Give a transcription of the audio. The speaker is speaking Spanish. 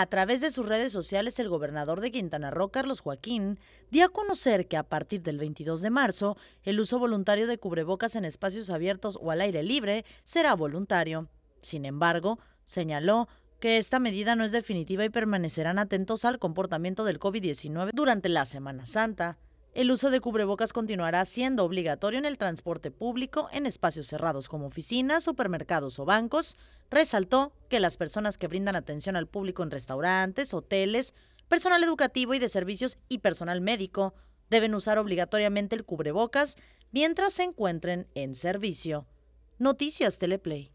A través de sus redes sociales, el gobernador de Quintana Roo, Carlos Joaquín, dio a conocer que a partir del 22 de marzo, el uso voluntario de cubrebocas en espacios abiertos o al aire libre será voluntario. Sin embargo, señaló que esta medida no es definitiva y permanecerán atentos al comportamiento del COVID-19 durante la Semana Santa. El uso de cubrebocas continuará siendo obligatorio en el transporte público, en espacios cerrados como oficinas, supermercados o bancos. Resaltó que las personas que brindan atención al público en restaurantes, hoteles, personal educativo y de servicios y personal médico deben usar obligatoriamente el cubrebocas mientras se encuentren en servicio. Noticias Teleplay.